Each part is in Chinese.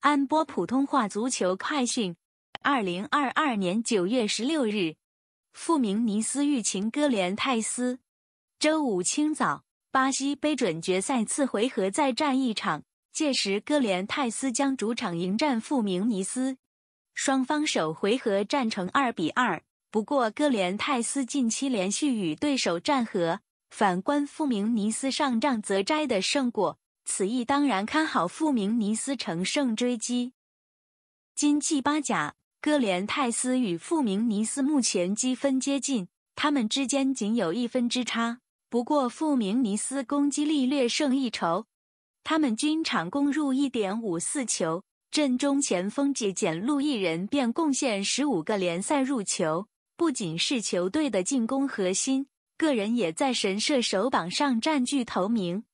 安播普通话足球快讯：二零二二年九月十六日，富明尼斯欲情哥连泰斯。周五清早，巴西杯准决赛次回合再战一场，届时哥连泰斯将主场迎战富明尼斯。双方首回合战成二比二。不过，哥连泰斯近期连续与对手战和，反观富明尼斯上仗则摘得胜果。此役当然看好富明尼斯乘胜追击。今季巴甲，哥连泰斯与富明尼斯目前积分接近，他们之间仅有一分之差。不过富明尼斯攻击力略胜一筹，他们均场攻入一点五四球，阵中前锋杰简路一人便贡献十五个联赛入球，不仅是球队的进攻核心，个人也在神射手榜上占据头名。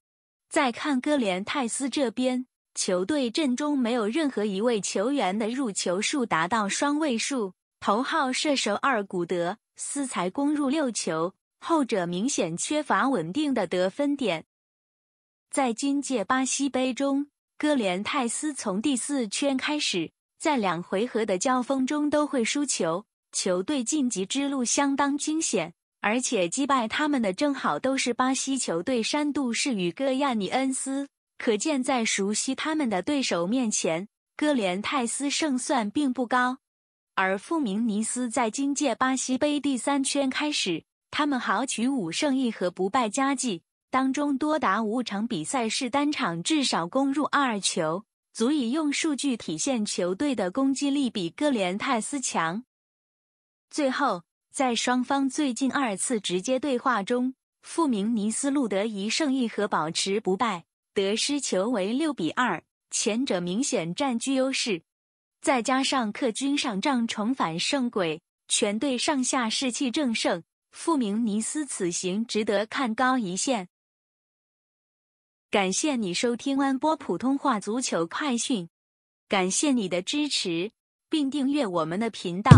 再看哥连泰斯这边，球队阵中没有任何一位球员的入球数达到双位数，头号射手二古德斯才攻入六球，后者明显缺乏稳定的得分点。在今届巴西杯中，哥连泰斯从第四圈开始，在两回合的交锋中都会输球，球队晋级之路相当惊险。而且击败他们的正好都是巴西球队山度士与戈亚尼恩斯，可见在熟悉他们的对手面前，哥连泰斯胜算并不高。而富明尼斯在今届巴西杯第三圈开始，他们豪取五胜一和不败佳绩，当中多达五场比赛是单场至少攻入二球，足以用数据体现球队的攻击力比哥连泰斯强。最后。在双方最近二次直接对话中，富明尼斯录得一胜一和，保持不败，得失球为六比二，前者明显占据优势。再加上客军上仗重返胜轨，全队上下士气正盛，富明尼斯此行值得看高一线。感谢你收听安波普通话足球快讯，感谢你的支持，并订阅我们的频道。